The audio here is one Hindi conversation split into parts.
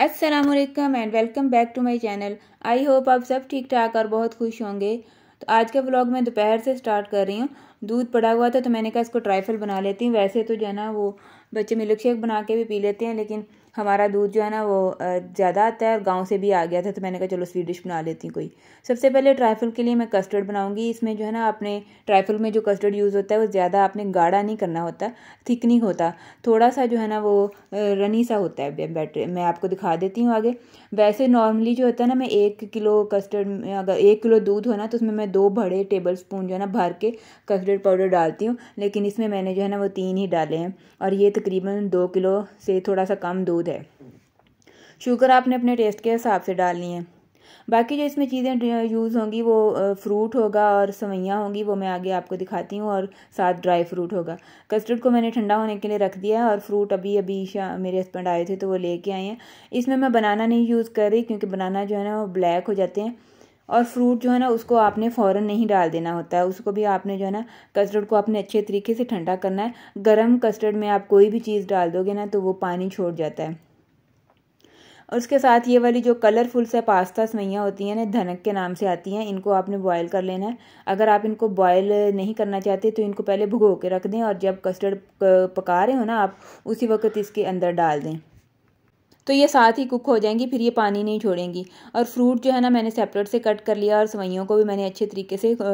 Aslam and welcome back to my channel I hope आप सब ठीक ठाक और बहुत खुश होंगे तो आज का ब्लॉग मैं दोपहर से स्टार्ट कर रही हूँ दूध पड़ा हुआ था तो मैंने कहा इसको ट्राइफल बना लेती हूँ वैसे तो जो है ना वो बच्चे मिल्क शेक बना के भी पी लेते हैं लेकिन हमारा दूध जो है ना वो ज़्यादा आता है और गाँव से भी आ गया था तो मैंने कहा चलो स्वीट डिश बना लेती हूँ कोई सबसे पहले ट्राइफल के लिए मैं कस्टर्ड बनाऊँगी इसमें जो है ना आपने ट्राइफल में जो कस्टर्ड यूज़ होता है वो ज़्यादा आपने गाढ़ा नहीं करना होता थिक नहीं होता थोड़ा सा जो है ना वो रनी सा होता है बैटर मैं आपको दिखा देती हूँ आगे वैसे नॉर्मली जो होता है ना मैं एक किलो कस्टर्ड अगर एक किलो दूध हो ना तो उसमें मैं दो बड़े टेबल स्पून जो है ना भर के कस्टर्ड पाउडर डालती हूँ लेकिन इसमें मैंने जो है ना वो तीन ही डाले हैं और ये तकरीबन दो किलो से थोड़ा सा कम दूध है शुगर आपने अपने टेस्ट के हिसाब से डालनी है बाकी जो इसमें चीज़ें यूज़ होंगी वो फ्रूट होगा और सवैयाँ होंगी वो मैं आगे आपको दिखाती हूँ और साथ ड्राई फ्रूट होगा कस्टर्ड को मैंने ठंडा होने के लिए रख दिया है और फ्रूट अभी अभी मेरे हस्बैंड आए थे तो वो लेके आए हैं इसमें मैं बनाना नहीं यूज़ कर रही क्योंकि बनाना जो है ना वो ब्लैक हो जाते हैं और फ्रूट जो है ना उसको आपने फ़ौरन नहीं डाल देना होता है उसको भी आपने जो है ना कस्टर्ड को आपने अच्छे तरीके से ठंडा करना है गर्म कस्टर्ड में आप कोई भी चीज़ डाल दोगे ना तो वो पानी छोड़ जाता है और उसके साथ ये वाली जो कलरफुल से पास्ता सवैयाँ होती हैं ना धनक के नाम से आती हैं इनको आपने बॉयल कर लेना है अगर आप इनको बॉयल नहीं करना चाहते तो इनको पहले भुगो के रख दें और जब कस्टर्ड पका रहे हो ना आप उसी वक्त इसके अंदर डाल दें तो ये साथ ही कुक हो जाएंगी फिर ये पानी नहीं छोड़ेंगी और फ्रूट जो है ना मैंने सेपरेट से कट कर लिया और सवैयों को भी मैंने अच्छे तरीके से आ,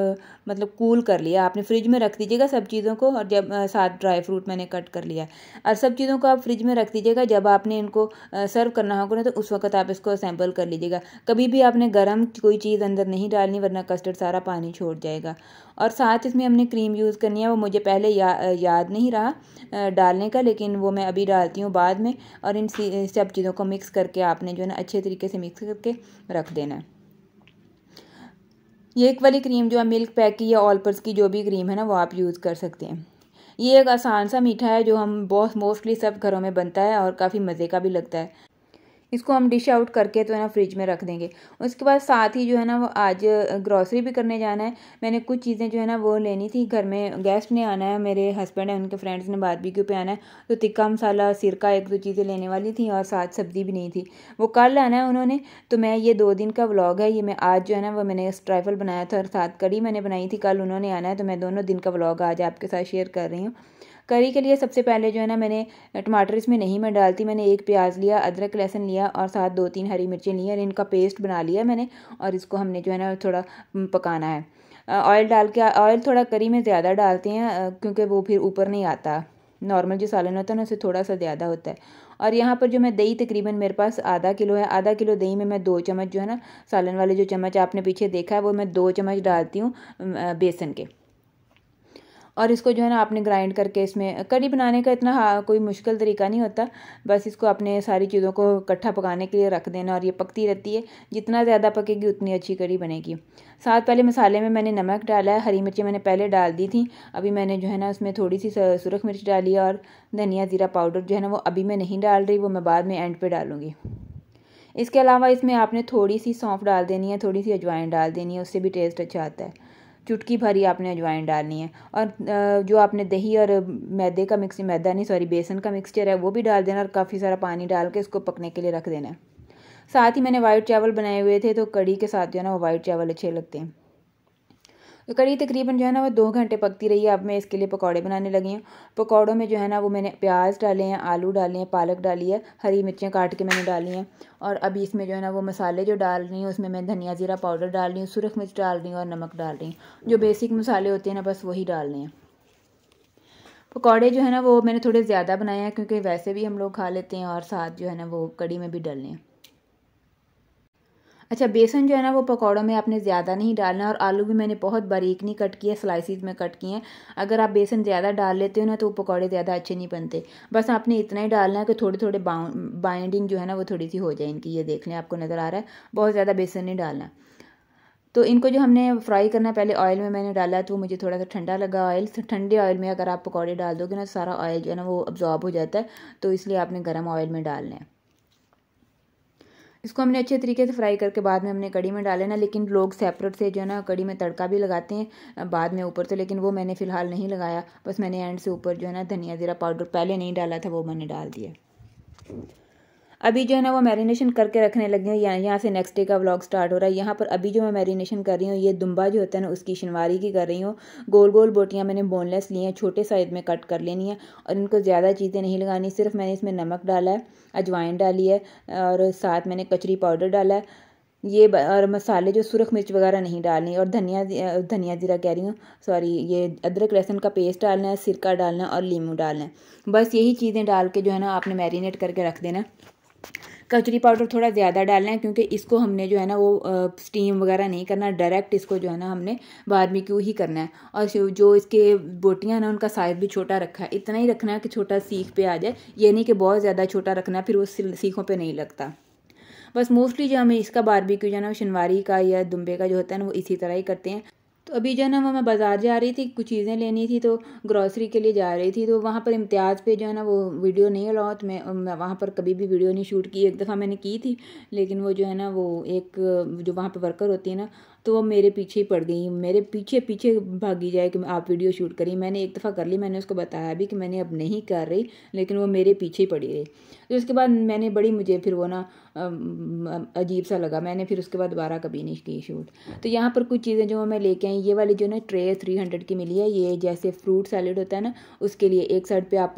मतलब कूल कर लिया आपने फ्रिज में रख दीजिएगा सब चीज़ों को और जब आ, साथ ड्राई फ्रूट मैंने कट कर लिया और सब चीज़ों को आप फ्रिज में रख दीजिएगा जब आपने इनको सर्व करना होगा ना तो उस वक्त आप इसको असेंबल कर लीजिएगा कभी भी आपने गर्म कोई चीज़ अंदर नहीं डालनी वरना कस्टर्ड सारा पानी छोड़ जाएगा और साथ इसमें हमने क्रीम यूज़ करनी है वो मुझे पहले या, याद नहीं रहा डालने का लेकिन वो मैं अभी डालती हूँ बाद में और इन सब चीज़ों को मिक्स करके आपने जो है ना अच्छे तरीके से मिक्स करके रख देना है ये एक वाली क्रीम जो है मिल्क पैक की या ऑलपर्स की जो भी क्रीम है ना वो आप यूज़ कर सकते हैं ये एक आसान सा मीठा है जो हम बहुत मोस्टली सब घरों में बनता है और काफ़ी मज़े का भी लगता है इसको हम डिश आउट करके तो है ना फ्रिज में रख देंगे उसके बाद साथ ही जो है ना वो आज ग्रॉसरी भी करने जाना है मैंने कुछ चीज़ें जो है ना वो लेनी थी घर में गेस्ट ने आना है मेरे हस्बैंड है उनके फ्रेंड्स ने बारबेक्यू पे आना है तो तिक्का मसाला सिरका एक दो चीज़ें लेने वाली थी और साथ सब्ज़ी भी नहीं थी वो कल आना है उन्होंने तो मैं ये दो दिन का व्लॉग है ये मैं आज जो है ना वो मैंने ट्राइफल बनाया था और साथ कड़ी मैंने बनाई थी कल उन्होंने आना है तो मैं दोनों दिन का व्लॉग आज आपके साथ शेयर कर रही हूँ करी के लिए सबसे पहले जो है ना मैंने टमाटर इसमें नहीं मैं डालती मैंने एक प्याज लिया अदरक लहसन लिया और साथ दो तीन हरी मिर्चें ली और इनका पेस्ट बना लिया मैंने और इसको हमने जो है ना थोड़ा पकाना है ऑयल डाल के ऑयल थोड़ा करी में ज़्यादा डालते हैं क्योंकि वो फिर ऊपर नहीं आता नॉर्मल जो सालन होता है ना उससे थोड़ा सा ज़्यादा होता है और यहाँ पर जो मैं दही तकरीबन मेरे पास आधा किलो है आधा किलो दही में मैं दो चम्मच जो है ना सालन वाले जो चम्मच आपने पीछे देखा है वो मैं दो चम्मच डालती हूँ बेसन के और इसको जो है ना आपने ग्राइंड करके इसमें कड़ी बनाने का इतना हाँ, कोई मुश्किल तरीका नहीं होता बस इसको अपने सारी चीज़ों को इकट्ठा पकाने के लिए रख देना और ये पकती रहती है जितना ज़्यादा पकेगी उतनी अच्छी कड़ी बनेगी साथ पहले मसाले में मैंने नमक डाला है हरी मिर्ची मैंने पहले डाल दी थी अभी मैंने जो है ना उसमें थोड़ी सी सुरख मिर्च डाली और धनिया ज़ीरा पाउडर जो है ना वो अभी मैं नहीं डाल रही वो मैं बाद में एंड पे डालूँगी इसके अलावा इसमें आपने थोड़ी सी सौंफ डाल देनी है थोड़ी सी अजवाइन डाल देनी है उससे भी टेस्ट अच्छा आता है चुटकी भरी आपने अजवाइन डालनी है और जो आपने दही और मैदे का मिक्स मैदा नहीं सॉरी बेसन का मिक्सचर है वो भी डाल देना और काफ़ी सारा पानी डाल के इसको पकने के लिए रख देना साथ ही मैंने वाइट चावल बनाए हुए थे तो कड़ी के साथ जो है ना वो वाइट चावल अच्छे लगते हैं तो कड़ी तकरीबन जो है ना वो दो घंटे पकती रही है अब मैं इसके लिए पकौड़े बनाने लगी हूँ पकौड़ों में जो है ना वो मैंने प्याज डाले हैं आलू डाले हैं पालक डाली है हरी मिर्चें काट के मैंने डाली हैं और अभी इसमें जो है ना वो मसाले जो डाल रही हूँ उसमें मैं धनिया ज़ीरा पाउडर डाल रही हूँ सुरख मिर्च डाल रही हूँ और नमक डाल रही हूँ जो बेसिक मसाले होते हैं ना बस वही डाल रही हैं पकौड़े जो है ना वो मैंने थोड़े ज़्यादा बनाए हैं क्योंकि वैसे भी हम लोग खा लेते हैं और साथ जो है ना वो कड़ी में भी डाल हैं अच्छा बेसन जो है ना वो पकौड़ों में आपने ज़्यादा नहीं डालना और आलू भी मैंने बहुत बारीक नहीं कट किया स्लाइसिस में कट किए हैं अगर आप बेसन ज़्यादा डाल लेते हो ना तो वो पकौड़े ज़्यादा अच्छे नहीं बनते बस आपने इतना ही डालना है कि थोड़े थोड़े बाइंडिंग जो है ना वो थोड़ी सी हो जाए इनकी ये देख लें आपको नज़र आ रहा है बहुत ज़्यादा बेसन नहीं डालना तो इनको जो हमने फ्राई करना पहले ऑयल में मैंने डाला तो मुझे थोड़ा सा ठंडा लगा ऑयल तो ठंडे ऑयल में अगर आप पकौड़े डाल दोगे ना सारा ऑयल जो है ना वो अब्जॉर्ब हो जाता है तो इसलिए आपने गर्म ऑयल में डालना है इसको हमने अच्छे तरीके से फ्राई करके बाद में हमने कड़ी में डाले ना लेकिन लोग सेपरेट से जो है ना कड़ी में तड़का भी लगाते हैं बाद में ऊपर से लेकिन वो मैंने फ़िलहाल नहीं लगाया बस मैंने एंड से ऊपर जो है ना धनिया ज़ीरा पाउडर पहले नहीं डाला था वो मैंने डाल दिया अभी जो है ना वो मैरिनेशन करके रखने लगी हूँ यहाँ यहाँ से नेक्स्ट डे का व्लॉग स्टार्ट हो रहा है यहाँ पर अभी जो मैं मैरिनेशन कर रही हूँ ये दुम्बा जो होता है ना उसकी शनवारी की कर रही हूँ गोल गोल बोटियाँ मैंने बोनलेस ली हैं छोटे साइज में कट कर लेनी है और इनको ज़्यादा चीज़ें नहीं लगानी सिर्फ मैंने इसमें नमक डाला है अजवाइन डाली है और साथ मैंने कचरी पाउडर डाला है ये और मसाले जो सुरख मिर्च वगैरह नहीं डालनी और धनिया धनिया जीरा कह रही हूँ सॉरी ये अदरक लहसुन का पेस्ट डालना है सिरका डालना है और लीमू डालना है बस यही चीज़ें डाल के जो है ना आपने मैरिनेट करके रख देना कचरी पाउडर थोड़ा ज़्यादा डालना है क्योंकि इसको हमने जो है ना वो स्टीम वगैरह नहीं करना डायरेक्ट इसको जो है ना हमने बारबेक्यू ही करना है और जो इसके बोटियाँ ना उनका साइज़ भी छोटा रखा है इतना ही रखना है कि छोटा सीख पे आ जाए ये नहीं कि बहुत ज़्यादा छोटा रखना फिर वो सीखों पर नहीं लगता बस मोस्टली जो हमें इसका बारबेक्यू जो है ना शनवारी का या दुम्बे का जो होता है ना वो इसी तरह ही करते हैं तो अभी जो है ना वो मैं बाज़ार जा रही थी कुछ चीज़ें लेनी थी तो ग्रॉसरी के लिए जा रही थी तो वहाँ पर इम्तियाज़ पे जो है ना वो वीडियो नहीं अलाउ तो मैं, मैं वहाँ पर कभी भी वीडियो नहीं शूट की एक दफ़ा मैंने की थी लेकिन वो जो है ना वो एक जो वहाँ पर वर्कर होती है ना तो वो मेरे पीछे ही पड़ गई मेरे पीछे पीछे भागी जाए कि आप वीडियो शूट करी मैंने एक दफ़ा कर ली मैंने उसको बताया भी कि मैंने अब नहीं कर रही लेकिन वो मेरे पीछे ही पड़ी रही तो उसके बाद मैंने बड़ी मुझे फिर वो ना अजीब सा लगा मैंने फिर उसके बाद दोबारा कभी नहीं की शूट तो यहाँ पर कुछ चीज़ें जो मैं लेके आई ये वाली जो ना ट्रे थ्री हंड्रेड की मिली है ये जैसे फ्रूट सैलड होता है ना उसके लिए एक साइड पर आप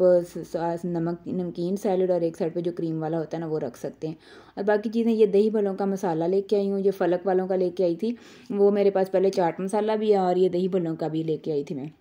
नमक नमकीन सैलड और एक साइड पर जो क्रीम वाला होता है ना वो रख सकते हैं और बाकी चीज़ें ये दही भलों का मसाला लेके आई हूँ ये फलक वालों का लेके आई थी वो मेरे पास पहले चाट मसाला भी है और ये दही भल्लों का भी लेके आई थी मैं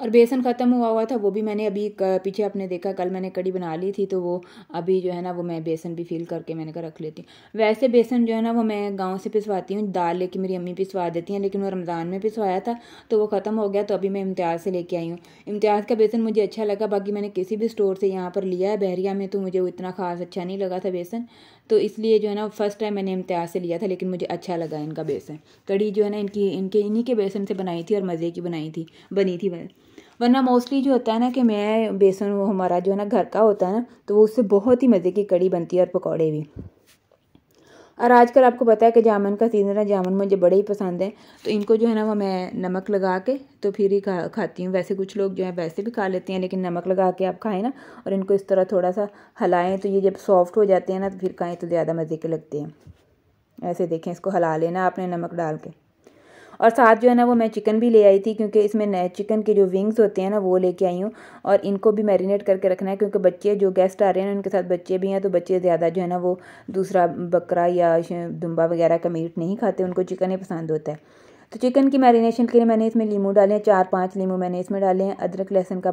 और बेसन ख़त्म हुआ हुआ था वो भी मैंने अभी पीछे आपने देखा कल मैंने कड़ी बना ली थी तो वो अभी जो है ना वो मैं बेसन भी फील करके मैंने कहा रख लेती हूँ वैसे बेसन जो है ना वो मैं गाँव से पिसवाती हूँ दाल लेके मेरी अम्मी पिसवा देती हैं लेकिन वो रमज़ान में पिसवाया था तो वो ख़त्म हो गया तो अभी मैं इम्तियाज़ से लेके आई हूँ इम्तियाज़ का बेसन मुझे अच्छा लगा बाकी मैंने किसी भी स्टोर से यहाँ पर लिया है बहरिया में तो मुझे इतना खास अच्छा नहीं लगा था बेसन तो इसलिए जो है ना फर्स्ट टाइम मैंने इम्तियाज़ से लिया था लेकिन मुझे अच्छा लगा इनका बेसन कड़ी जो है ना इनकी इनके इन्हीं के बेसन से बनाई थी और मज़े की बनाई थी बनी थी वरना मोस्टली जो होता है ना कि मैं बेसन वो हमारा जो है ना घर का होता है ना तो वो उससे बहुत ही मज़े की कड़ी बनती है और पकौड़े भी और आजकल आपको पता है कि जामुन का सीज़न है जामुन मुझे बड़े ही पसंद है तो इनको जो है ना वो मैं नमक लगा के तो फिर ही खा खाती हूँ वैसे कुछ लोग जो है वैसे भी खा लेते हैं लेकिन नमक लगा के आप खाएं ना और इनको इस तरह थोड़ा सा हलाएं तो ये जब सॉफ्ट हो जाते हैं ना तो फिर खाएँ तो ज़्यादा मज़े के लगते हैं ऐसे देखें इसको हला लेना आपने नमक डाल के और साथ जो है ना वो मैं चिकन भी ले आई थी क्योंकि इसमें नए चिकन के जो विंग्स होते हैं ना वो लेके आई हूँ और इनको भी मैरिनेट करके रखना है क्योंकि बच्चे जो गेस्ट आ रहे हैं उनके साथ बच्चे भी हैं तो बच्चे ज़्यादा जो है ना वो दूसरा बकरा या दुम्बा वगैरह का मीट नहीं खाते उनको चिकन ही पसंद होता है तो चिकन की मैरिनेशन के लिए मैंने इसमें लीमू डाले हैं चार पाँच लीमू मैंने इसमें डाले हैं अदरक लहसुन का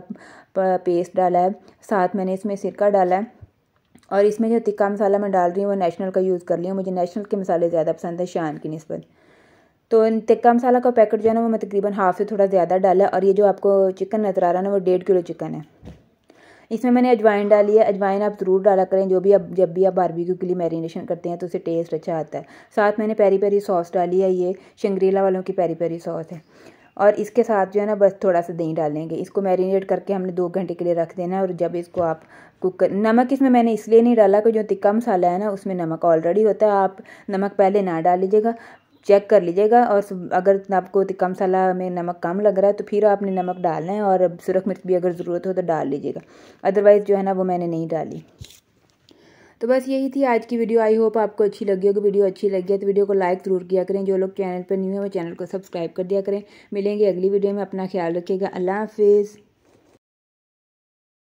पेस्ट डाला है साथ मैंने इसमें सिरका डाला है और इसमें जो तिक्का मसाला मैं डाल रही हूँ वो नेशनल का यूज़ कर रही हूँ मुझे नेशनल के मसाले ज़्यादा पसंद है शान की नस्बत तो टिक्का मसाला का पैकेट जो है ना वो मैं तकरीबन हाफ से थोड़ा ज़्यादा डाला और ये जो आपको चिकन नजर आ रहा है ना वो डेढ़ किलो चिकन है इसमें मैंने अजवाइन डाली है अजवाइन आप ज़रूर डाला करें जो भी आप जब भी आप बारबेक्यू के लिए मैरिनेशन करते हैं तो उसे टेस्ट अच्छा आता है साथ मैंने पेरी पेरी सॉस डाली है ये शंगरीला वालों की पेरी पेरी सॉस है और इसके साथ जो है ना बस थोड़ा सा दही डालेंगे इसको मैरिनेट करके हमने दो घंटे के लिए रख देना है और जब इसको आप कुक कर नमक इसमें मैंने इसलिए नहीं डाला कि जो तिक्का मसाला है ना उसमें नमक ऑलरेडी होता है आप नमक पहले ना डाल लीजिएगा चेक कर लीजिएगा और अगर आपको कम सला में नमक कम लग रहा है तो फिर आपने नमक डालना है और सुरख मिर्च भी अगर ज़रूरत हो तो डाल लीजिएगा अदरवाइज़ जो है ना वो मैंने नहीं डाली तो बस यही थी आज की वीडियो आई होप आपको अच्छी लगी होगी वीडियो अच्छी लगी है तो वीडियो को लाइक ज़रूर किया करें जो लोग चैनल पर न्यू हैं वो चैनल को सब्सक्राइब कर दिया करें मिलेंगे अगली वीडियो में अपना ख्याल रखिएगा अल्लाह हाफिज़